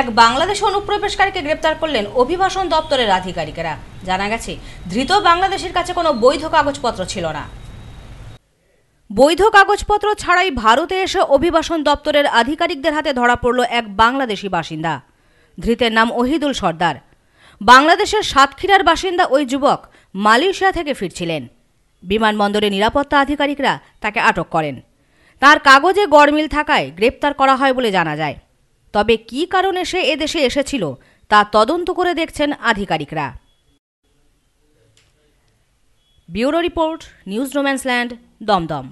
এক বাংলাদেশ অনুপ্রবেশকারীকে গ্রেপ্তার করলেন অভিবাসন দপ্তরের আধিকারিকেরা জানা গেছে ধৃত বাংলাদেশের কাছে কোনো বৈধ কাগজপত্র ছিল না বৈধ কাগজপত্র ছাড়াই ভারতে এসে অভিবাসন দপ্তরের আধিকারিকদের হাতে ধরা পড়ল এক বাংলাদেশি বাসিন্দা ধৃতের নাম ওহিদুল সর্দার বাংলাদেশের সাতক্ষীরার বাসিন্দা ওই যুবক মালয়েশিয়া থেকে ফিরছিলেন বিমানবন্দরে নিরাপত্তা আধিকারিকরা তাকে আটক করেন তার কাগজে গড়মিল থাকায় গ্রেপ্তার করা হয় বলে জানা যায় তবে কি কারণে সে এদেশে এসেছিল তা তদন্ত করে দেখছেন আধিকারিকরা ব্যুরো রিপোর্ট নিউজ রোম্যান্সল্যান্ড দমদম